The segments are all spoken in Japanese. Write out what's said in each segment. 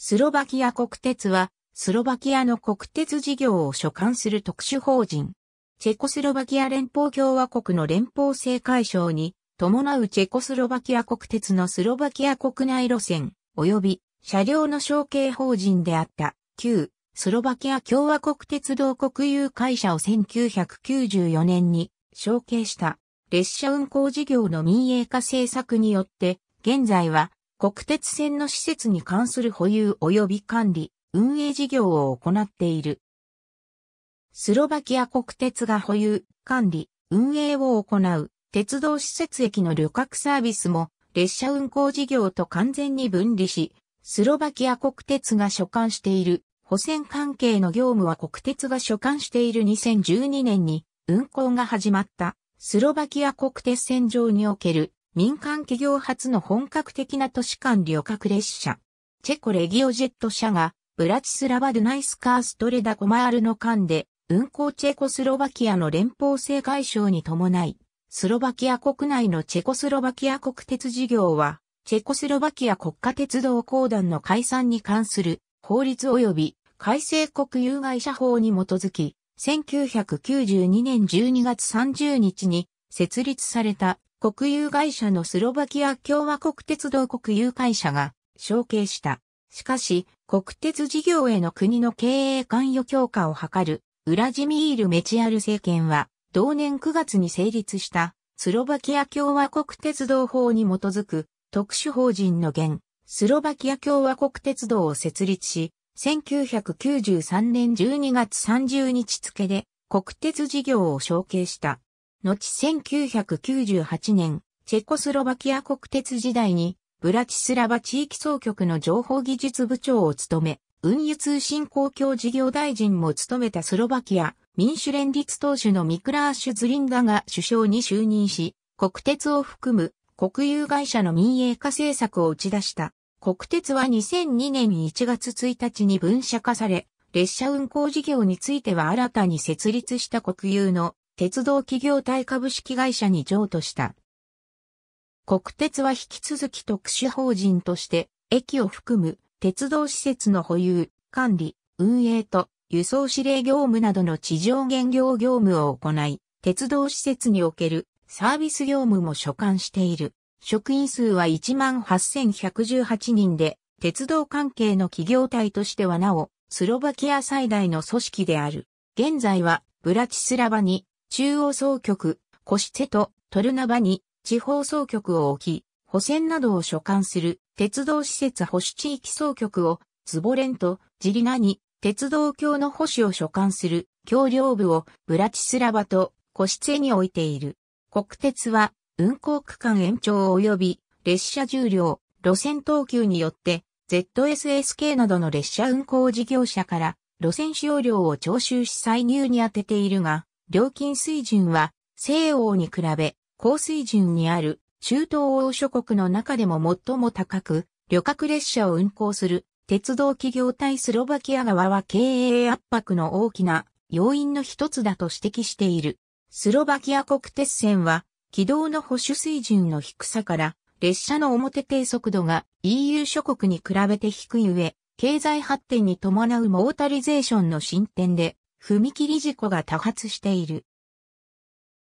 スロバキア国鉄は、スロバキアの国鉄事業を所管する特殊法人。チェコスロバキア連邦共和国の連邦制解消に、伴うチェコスロバキア国鉄のスロバキア国内路線、及び車両の承継法人であった、旧、スロバキア共和国鉄道国有会社を1994年に承継した列車運行事業の民営化政策によって、現在は国鉄線の施設に関する保有及び管理、運営事業を行っている。スロバキア国鉄が保有、管理、運営を行う、鉄道施設駅の旅客サービスも、列車運行事業と完全に分離し、スロバキア国鉄が所管している、保線関係の業務は国鉄が所管している2012年に、運行が始まった、スロバキア国鉄線上における、民間企業初の本格的な都市間旅客列車、チェコレギオジェット社が、ブラチスラバ・ドゥナイスカーストレダ・コマールの間で、運行チェコスロバキアの連邦制外省に伴い、スロバキア国内のチェコスロバキア国鉄事業は、チェコスロバキア国家鉄道公団の解散に関する法律及び改正国有会社法に基づき、1992年12月30日に設立された国有会社のスロバキア共和国鉄道国有会社が承継した。しかし、国鉄事業への国の経営関与強化を図る、ウラジミール・メチアル政権は、同年9月に成立した、スロバキア共和国鉄道法に基づく、特殊法人の現、スロバキア共和国鉄道を設立し、1993年12月30日付で、国鉄事業を承継した。後1998年、チェコスロバキア国鉄時代に、ブラチスラバ地域総局の情報技術部長を務め、運輸通信公共事業大臣も務めたスロバキア民主連立党首のミクラーシュ・ズリンガが首相に就任し、国鉄を含む国有会社の民営化政策を打ち出した。国鉄は2002年1月1日に分社化され、列車運行事業については新たに設立した国有の鉄道企業体株式会社に譲渡した。国鉄は引き続き特殊法人として、駅を含む鉄道施設の保有、管理、運営と輸送指令業務などの地上現業業務を行い、鉄道施設におけるサービス業務も所管している。職員数は18,118人で、鉄道関係の企業体としてはなお、スロバキア最大の組織である。現在は、ブラチスラバに中央総局、コシテとトルナバに地方総局を置き、補選などを所管する鉄道施設保守地域総局をズボレンとジリナに鉄道橋の保守を所管する橋梁部をブラチスラバとコシツェに置いている。国鉄は運行区間延長及び列車重量、路線等級によって ZSSK などの列車運行事業者から路線使用料を徴収し歳入に充てているが、料金水準は西欧に比べ高水準にある中東欧諸国の中でも最も高く、旅客列車を運行する鉄道企業体スロバキア側は経営圧迫の大きな要因の一つだと指摘している。スロバキア国鉄線は軌道の保守水準の低さから列車の表低速度が EU 諸国に比べて低い上、経済発展に伴うモータリゼーションの進展で踏切事故が多発している。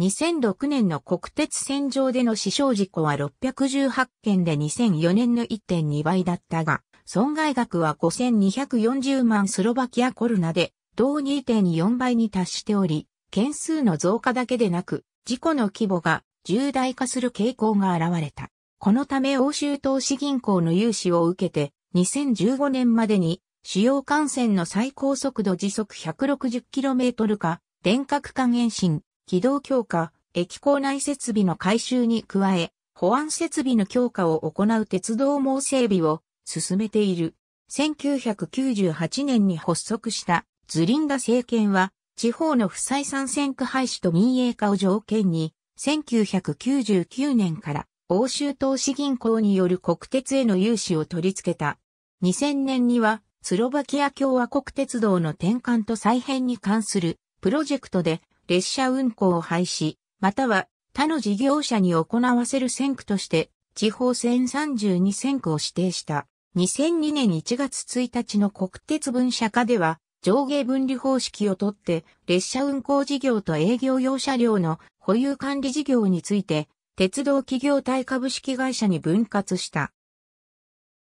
2006年の国鉄線上での死傷事故は618件で2004年の1.2倍だったが、損害額は5240万スロバキアコルナで、同2.4倍に達しており、件数の増加だけでなく、事故の規模が重大化する傾向が現れた。このため欧州投資銀行の融資を受けて、2015年までに主要幹線の最高速度時速 160km 化、電角間延伸、軌道強化、駅構内設備の改修に加え、保安設備の強化を行う鉄道網整備を進めている。1998年に発足したズリンダ政権は、地方の不採算選区廃止と民営化を条件に、1999年から欧州投資銀行による国鉄への融資を取り付けた。2000年にはスロバキア共和国鉄道の転換と再編に関するプロジェクトで列車運行を廃止、または他の事業者に行わせる線区として地方線32線区を指定した。2002年1月1日の国鉄分社化では上下分離方式をとって列車運行事業と営業用車両の保有管理事業について鉄道企業体株式会社に分割した。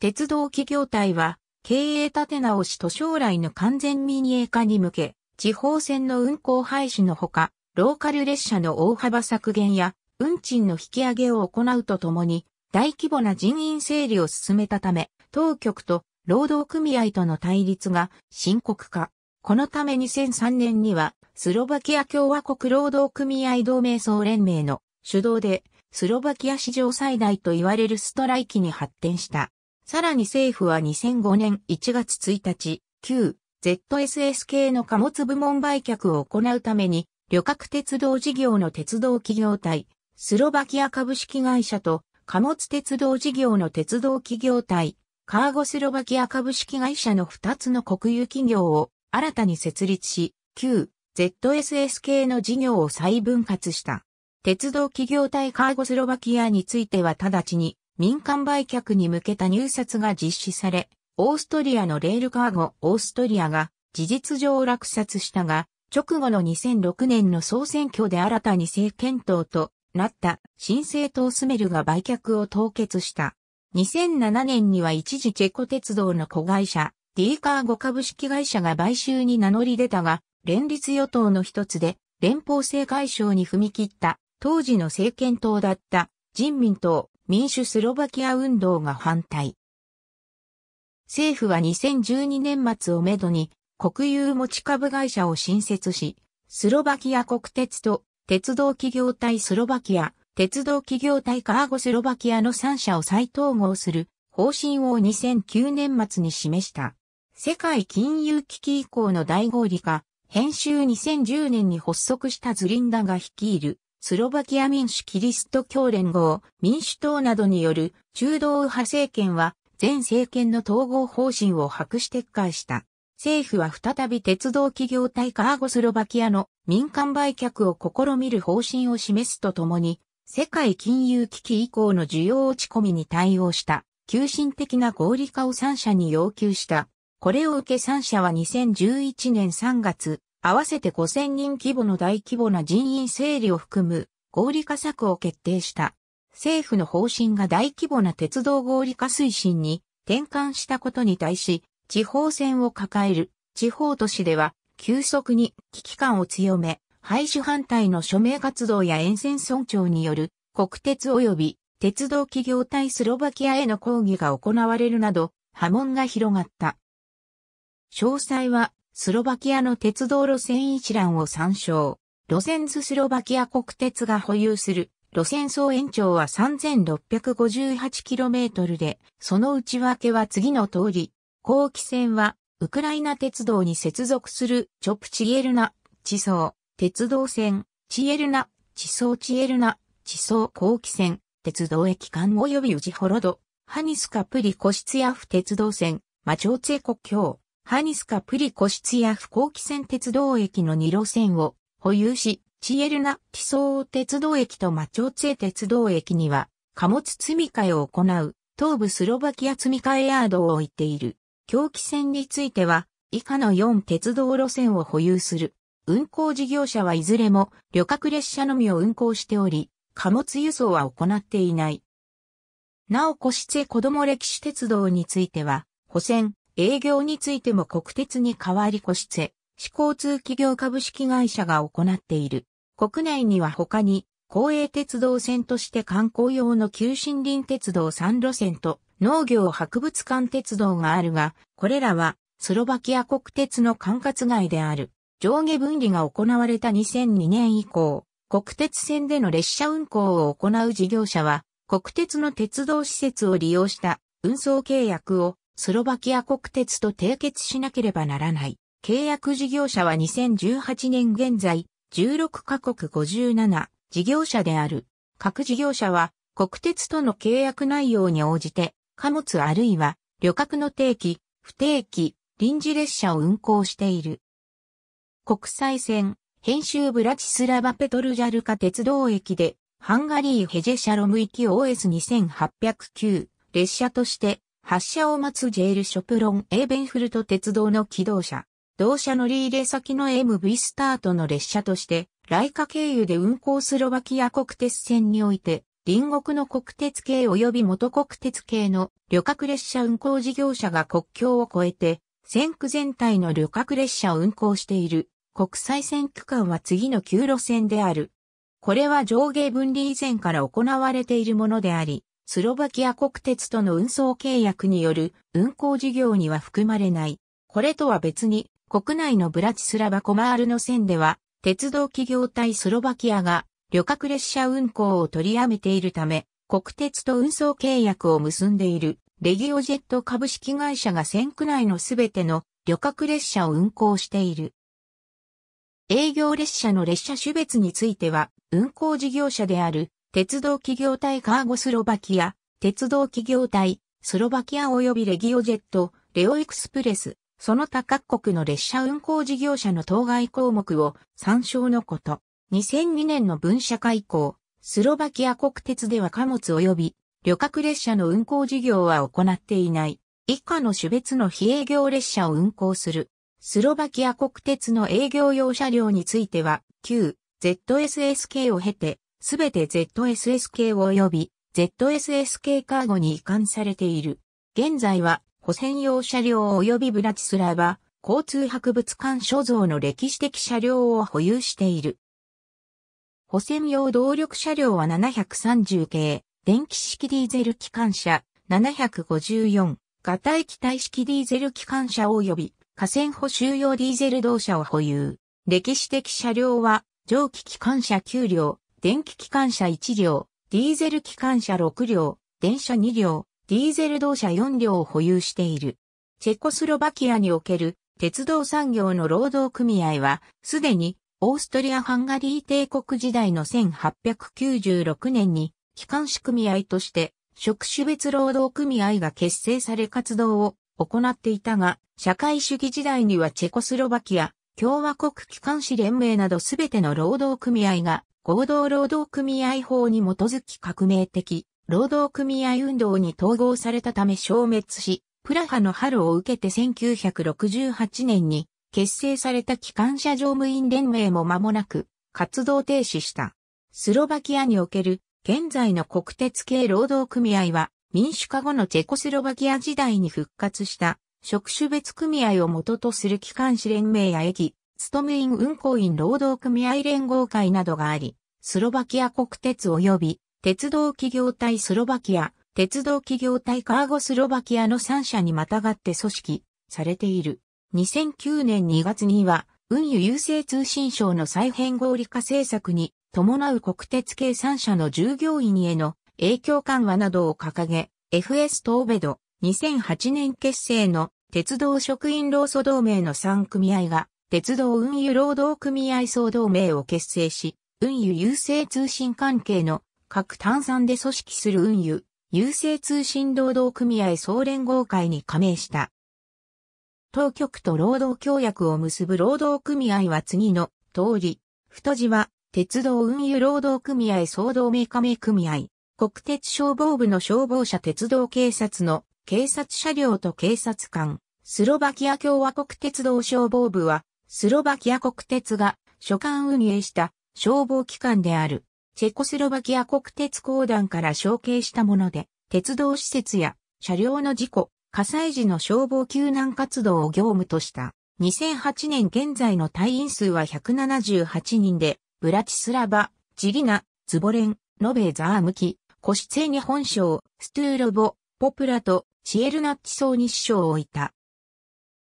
鉄道企業体は経営立て直しと将来の完全民営化に向け、地方線の運行廃止のほか、ローカル列車の大幅削減や、運賃の引き上げを行うとともに、大規模な人員整理を進めたため、当局と労働組合との対立が深刻化。このため2003年には、スロバキア共和国労働組合同盟総連盟の主導で、スロバキア史上最大と言われるストライキに発展した。さらに政府は2005年1月1日、旧 ZSS 系の貨物部門売却を行うために、旅客鉄道事業の鉄道企業体、スロバキア株式会社と貨物鉄道事業の鉄道企業体、カーゴスロバキア株式会社の2つの国有企業を新たに設立し、旧 ZSS 系の事業を再分割した。鉄道企業体カーゴスロバキアについては直ちに民間売却に向けた入札が実施され、オーストリアのレールカーゴオーストリアが事実上落札したが、直後の2006年の総選挙で新たに政権党となった新政党スメルが売却を凍結した。2007年には一時チェコ鉄道の子会社、D カーゴ株式会社が買収に名乗り出たが、連立与党の一つで連邦制解消に踏み切った当時の政権党だった人民党民主スロバキア運動が反対。政府は2012年末をめどに国有持ち株会社を新設し、スロバキア国鉄と鉄道企業体スロバキア、鉄道企業体カーゴスロバキアの3社を再統合する方針を2009年末に示した。世界金融危機以降の大合理化、編集2010年に発足したズリンダが率いるスロバキア民主キリスト教連合、民主党などによる中道右派政権は前政権の統合方針を白紙撤回した。政府は再び鉄道企業体カーゴスロバキアの民間売却を試みる方針を示すとともに、世界金融危機以降の需要落ち込みに対応した、急進的な合理化を3社に要求した。これを受け3社は2011年3月、合わせて5000人規模の大規模な人員整理を含む合理化策を決定した。政府の方針が大規模な鉄道合理化推進に転換したことに対し、地方線を抱える地方都市では急速に危機感を強め、廃止反対の署名活動や沿線村長による国鉄及び鉄道企業体スロバキアへの抗議が行われるなど波紋が広がった。詳細はスロバキアの鉄道路線一覧を参照。路線図スロバキア国鉄が保有する路線総延長は 3658km で、その内訳は次の通り、後期線はウクライナ鉄道に接続するチョプチエルナ、地層、鉄道線、チエルナ、地層チエルナ、地層後期線、鉄道駅間及びウジホロド、ハニスカプリコシツヤフ鉄道線、マチョーツェ国境、ハニスカプリコシツヤ不幸気線鉄道駅の2路線を保有し、チエルナ・ティソー鉄道駅とマチョーツェ鉄道駅には貨物積み替えを行う東部スロバキア積み替えヤードを置いている。狂気線については以下の4鉄道路線を保有する。運行事業者はいずれも旅客列車のみを運行しており、貨物輸送は行っていない。なお、コシツェ子供歴史鉄道については、補選、営業についても国鉄に代わり越しツ市交通企業株式会社が行っている。国内には他に、公営鉄道線として観光用の旧森林鉄道3路線と農業博物館鉄道があるが、これらはスロバキア国鉄の管轄外である。上下分離が行われた2002年以降、国鉄線での列車運行を行う事業者は、国鉄の鉄道施設を利用した運送契約をスロバキア国鉄と締結しなければならない。契約事業者は2018年現在、16カ国57事業者である。各事業者は国鉄との契約内容に応じて、貨物あるいは旅客の定期、不定期、臨時列車を運行している。国際線、編集ブラチスラバペトルジャルカ鉄道駅で、ハンガリーヘジェシャロム行き OS2809 列車として発車を待つジェールショプロン・エーベンフルト鉄道の機動車。同社乗り入れ先の MV スタートの列車として、ライカ経由で運行スロバキア国鉄線において、隣国の国鉄系及び元国鉄系の旅客列車運行事業者が国境を越えて、線区全体の旅客列車を運行している国際線区間は次の9路線である。これは上下分離以前から行われているものであり、スロバキア国鉄との運送契約による運行事業には含まれない。これとは別に、国内のブラチスラバコマールの線では、鉄道企業体スロバキアが旅客列車運行を取りやめているため、国鉄と運送契約を結んでいるレギオジェット株式会社が線区内のすべての旅客列車を運行している。営業列車の列車種別については、運行事業者である鉄道企業体カーゴスロバキア、鉄道企業体、スロバキア及びレギオジェット、レオエクスプレス、その他各国の列車運行事業者の当該項目を参照のこと。2002年の分社開港、スロバキア国鉄では貨物及び旅客列車の運行事業は行っていない。以下の種別の非営業列車を運行する。スロバキア国鉄の営業用車両については、旧 ZSSK を経て、すべて ZSSK 及び ZSSK カーゴに移管されている。現在は保線用車両及びブラチスラバ交通博物館所蔵の歴史的車両を保有している。保線用動力車両は730系、電気式ディーゼル機関車754、ガタイ機体式ディーゼル機関車及び河川補修用ディーゼル動車を保有。歴史的車両は蒸気機関車9両、電気機関車1両、ディーゼル機関車6両、電車2両、ディーゼル動車4両を保有している。チェコスロバキアにおける鉄道産業の労働組合は、すでにオーストリア・ハンガリー帝国時代の1896年に機関士組合として職種別労働組合が結成され活動を行っていたが、社会主義時代にはチェコスロバキア、共和国機関士連盟などすべての労働組合が合同労働組合法に基づき革命的労働組合運動に統合されたため消滅し、プラハの春を受けて1968年に結成された機関車乗務員連盟も間もなく活動停止した。スロバキアにおける現在の国鉄系労働組合は民主化後のチェコスロバキア時代に復活した職種別組合を元とする機関士連盟や駅、ストムイン運行員労働組合連合会などがあり、スロバキア国鉄及び鉄道企業体スロバキア、鉄道企業体カーゴスロバキアの3社にまたがって組織されている。2009年2月には、運輸優勢通信省の再編合理化政策に伴う国鉄系3社の従業員への影響緩和などを掲げ、FS 東ベド2008年結成の鉄道職員労組同盟の3組合が鉄道運輸労働組合総同盟を結成し、運輸優勢通信関係の各炭酸で組織する運輸、優勢通信労働組合総連合会に加盟した。当局と労働協約を結ぶ労働組合は次の通り、太字は鉄道運輸労働組合総同盟加盟組合、国鉄消防部の消防車鉄道警察の警察車両と警察官、スロバキア共和国鉄道消防部はスロバキア国鉄が所管運営した消防機関であるチェコスロバキア国鉄公団から承継したもので、鉄道施設や車両の事故、火災時の消防救難活動を業務とした。2008年現在の隊員数は178人で、ブラチスラバ、ジリナ、ズボレン、ノベーザー向き、コシツェニ本省、ストゥーロボ、ポプラとシエルナッチ総に師匠を置いた。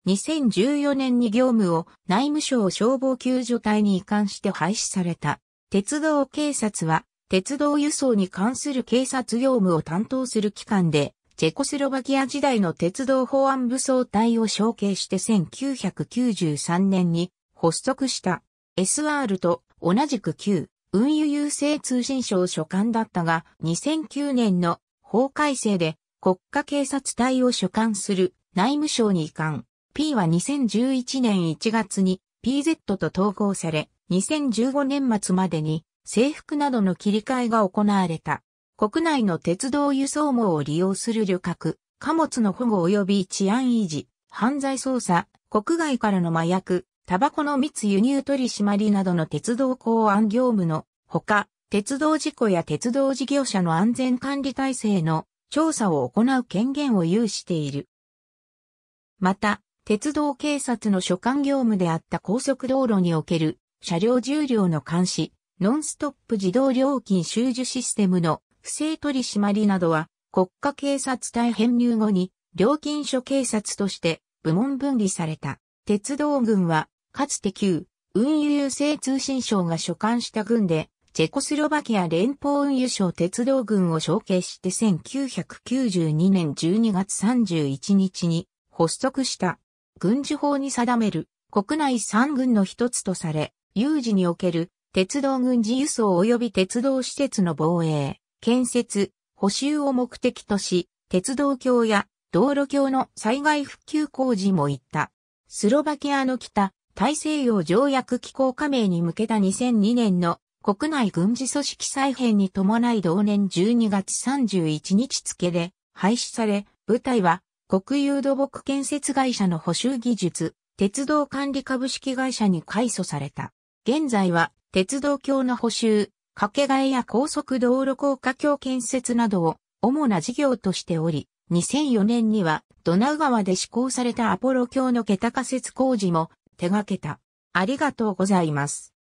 2014年に業務を内務省消防救助隊に移管して廃止された。鉄道警察は、鉄道輸送に関する警察業務を担当する機関で、チェコスロバキア時代の鉄道法案武装隊を承継して1993年に発足した SR と同じく旧運輸郵政通信省所管だったが2009年の法改正で国家警察隊を所管する内務省に移管。P は2011年1月に PZ と統合され、2015年末までに制服などの切り替えが行われた。国内の鉄道輸送網を利用する旅客、貨物の保護及び治安維持、犯罪捜査、国外からの麻薬、タバコの密輸入取締りなどの鉄道公安業務のほか、鉄道事故や鉄道事業者の安全管理体制の調査を行う権限を有している。また、鉄道警察の所管業務であった高速道路における車両重量の監視、ノンストップ自動料金収受システムの不正取締りなどは国家警察隊編入後に料金所警察として部門分離された。鉄道軍はかつて旧運輸郵政通信省が所管した軍でチェコスロバキア連邦運輸省鉄道軍を承継して1992年12月31日に発足した。軍事法に定める国内3軍の一つとされ、有事における鉄道軍事輸送及び鉄道施設の防衛、建設、補修を目的とし、鉄道橋や道路橋の災害復旧工事も行った。スロバキアの北、大西洋条約機構加盟に向けた2002年の国内軍事組織再編に伴い同年12月31日付で廃止され、部隊は国有土木建設会社の補修技術、鉄道管理株式会社に改組された。現在は、鉄道橋の補修、掛け替えや高速道路高架橋建設などを主な事業としており、2004年にはドナウ川で施行されたアポロ橋の桁仮設工事も手掛けた。ありがとうございます。